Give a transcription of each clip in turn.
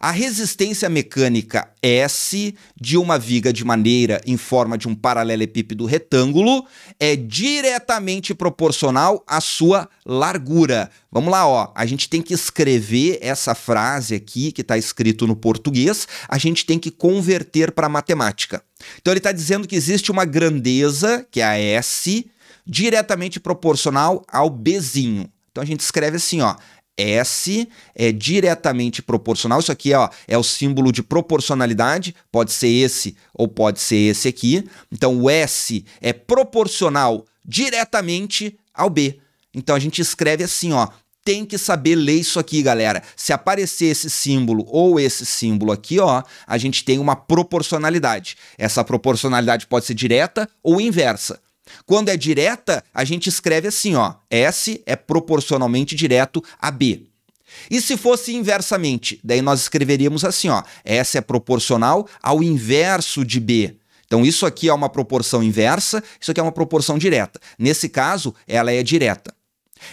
A resistência mecânica S de uma viga de maneira em forma de um paralelepípedo retângulo é diretamente proporcional à sua largura. Vamos lá, ó. A gente tem que escrever essa frase aqui que está escrito no português, a gente tem que converter para matemática. Então ele está dizendo que existe uma grandeza, que é a S, diretamente proporcional ao Bzinho. Então a gente escreve assim, ó, S é diretamente proporcional. Isso aqui ó, é o símbolo de proporcionalidade, pode ser esse ou pode ser esse aqui. Então o S é proporcional diretamente ao B. Então a gente escreve assim, ó, tem que saber ler isso aqui, galera. Se aparecer esse símbolo ou esse símbolo aqui, ó, a gente tem uma proporcionalidade. Essa proporcionalidade pode ser direta ou inversa. Quando é direta, a gente escreve assim, ó, S é proporcionalmente direto a B. E se fosse inversamente, daí nós escreveríamos assim, ó, S é proporcional ao inverso de B. Então isso aqui é uma proporção inversa, isso aqui é uma proporção direta. Nesse caso, ela é direta.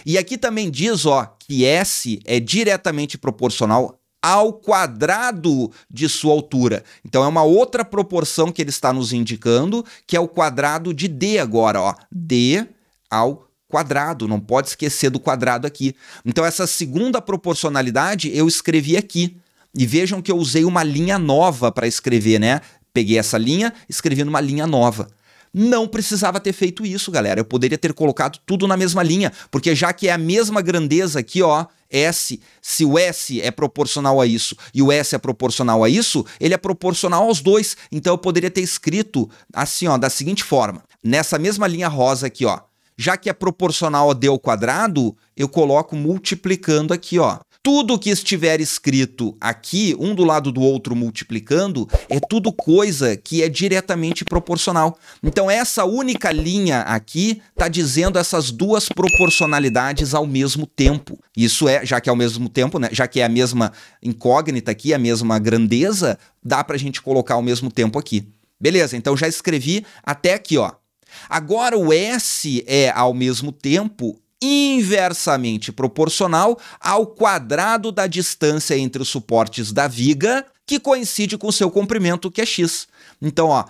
E aqui também diz, ó, que S é diretamente proporcional ao quadrado de sua altura. Então é uma outra proporção que ele está nos indicando, que é o quadrado de d agora, ó, d ao quadrado, não pode esquecer do quadrado aqui. Então essa segunda proporcionalidade eu escrevi aqui. E vejam que eu usei uma linha nova para escrever, né? Peguei essa linha, escrevi numa linha nova. Não precisava ter feito isso, galera. Eu poderia ter colocado tudo na mesma linha, porque já que é a mesma grandeza aqui, ó, S, se o S é proporcional a isso e o S é proporcional a isso, ele é proporcional aos dois. Então eu poderia ter escrito assim, ó, da seguinte forma. Nessa mesma linha rosa aqui, ó, já que é proporcional a D ao quadrado, eu coloco multiplicando aqui, ó, tudo que estiver escrito aqui, um do lado do outro multiplicando, é tudo coisa que é diretamente proporcional. Então essa única linha aqui está dizendo essas duas proporcionalidades ao mesmo tempo. Isso é, já que é ao mesmo tempo, né, já que é a mesma incógnita aqui, a mesma grandeza, dá para a gente colocar ao mesmo tempo aqui. Beleza, então já escrevi até aqui, ó. Agora o S é ao mesmo tempo inversamente proporcional ao quadrado da distância entre os suportes da viga, que coincide com o seu comprimento, que é x. Então, ó,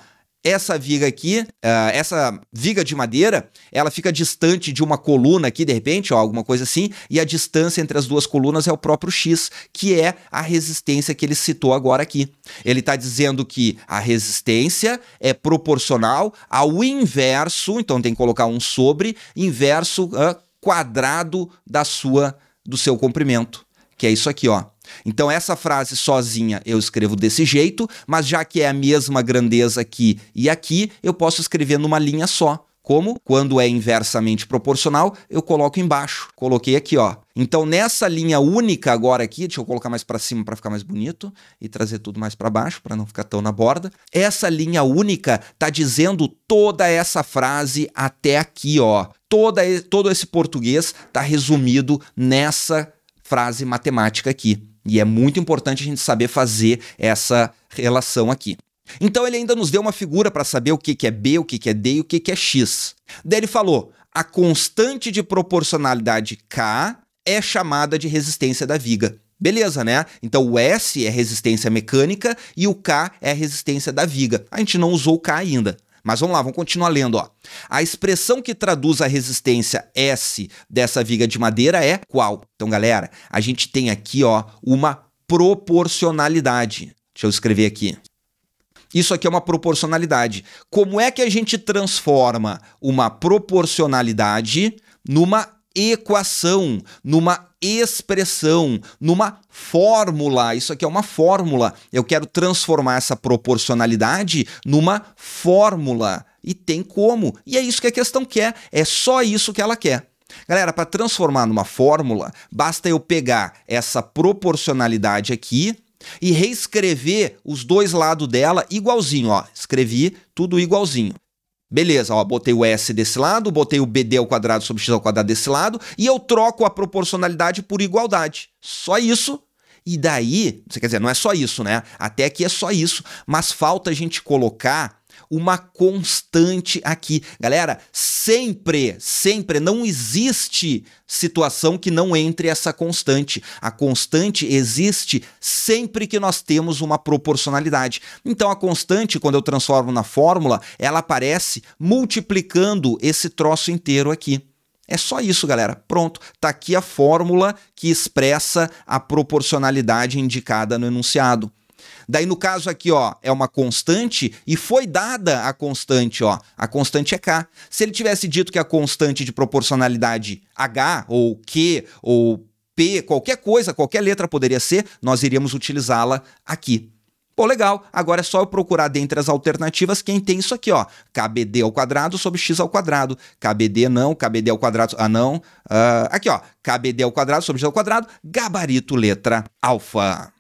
essa viga aqui, uh, essa viga de madeira, ela fica distante de uma coluna aqui, de repente, ó, alguma coisa assim, e a distância entre as duas colunas é o próprio X, que é a resistência que ele citou agora aqui. Ele está dizendo que a resistência é proporcional ao inverso, então tem que colocar um sobre, inverso uh, quadrado da sua do seu comprimento, que é isso aqui, ó. Então essa frase sozinha eu escrevo desse jeito, mas já que é a mesma grandeza aqui e aqui, eu posso escrever numa linha só. Como? Quando é inversamente proporcional, eu coloco embaixo. Coloquei aqui, ó. Então nessa linha única agora aqui, deixa eu colocar mais para cima para ficar mais bonito e trazer tudo mais para baixo para não ficar tão na borda. Essa linha única tá dizendo toda essa frase até aqui, ó toda, todo esse português está resumido nessa frase matemática aqui. E é muito importante a gente saber fazer essa relação aqui. Então ele ainda nos deu uma figura para saber o que, que é B, o que, que é D e o que, que é X. Daí ele falou: a constante de proporcionalidade K é chamada de resistência da viga. Beleza, né? Então o S é resistência mecânica e o K é resistência da viga. A gente não usou o K ainda. Mas vamos lá, vamos continuar lendo. Ó. A expressão que traduz a resistência S dessa viga de madeira é qual? Então, galera, a gente tem aqui ó, uma proporcionalidade. Deixa eu escrever aqui. Isso aqui é uma proporcionalidade. Como é que a gente transforma uma proporcionalidade numa equação, numa expressão, numa fórmula. Isso aqui é uma fórmula. Eu quero transformar essa proporcionalidade numa fórmula. E tem como. E é isso que a questão quer. É só isso que ela quer. Galera, para transformar numa fórmula, basta eu pegar essa proporcionalidade aqui e reescrever os dois lados dela igualzinho, ó. Escrevi tudo igualzinho. Beleza, ó, botei o S desse lado, botei o BD ao quadrado sobre x ao quadrado desse lado e eu troco a proporcionalidade por igualdade. Só isso. E daí, você quer dizer, não é só isso, né? Até que é só isso, mas falta a gente colocar uma constante aqui. Galera, sempre, sempre não existe situação que não entre essa constante. A constante existe sempre que nós temos uma proporcionalidade. Então a constante, quando eu transformo na fórmula, ela aparece multiplicando esse troço inteiro aqui. É só isso, galera. Pronto, tá aqui a fórmula que expressa a proporcionalidade indicada no enunciado. Daí no caso aqui, ó, é uma constante e foi dada a constante, ó. A constante é k. Se ele tivesse dito que a constante de proporcionalidade h ou q ou p, qualquer coisa, qualquer letra poderia ser, nós iríamos utilizá-la aqui. Pô, legal. Agora é só eu procurar dentre as alternativas quem tem isso aqui, ó. KBD ao quadrado sobre x ao quadrado. KBD não, KBD ao quadrado, ah não. Uh, aqui, ó. KBD ao quadrado sobre x ao quadrado, gabarito letra alfa.